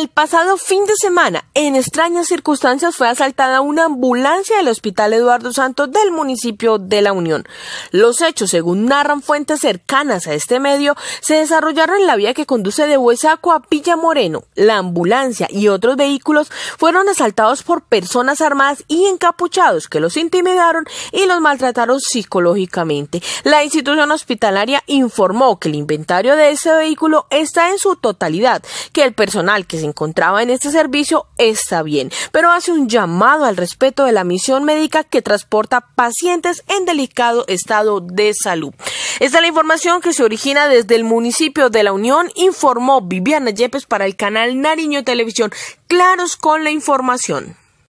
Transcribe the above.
El pasado fin de semana, en extrañas circunstancias, fue asaltada una ambulancia del Hospital Eduardo Santos del municipio de La Unión. Los hechos, según narran fuentes cercanas a este medio, se desarrollaron en la vía que conduce de Huesaco a Villa Moreno. La ambulancia y otros vehículos fueron asaltados por personas armadas y encapuchados que los intimidaron y los maltrataron psicológicamente. La institución hospitalaria informó que el inventario de ese vehículo está en su totalidad, que el personal que se encontraba en este servicio está bien, pero hace un llamado al respeto de la misión médica que transporta pacientes en delicado estado de salud. Esta es la información que se origina desde el municipio de La Unión, informó Viviana Yepes para el canal Nariño Televisión. Claros con la información.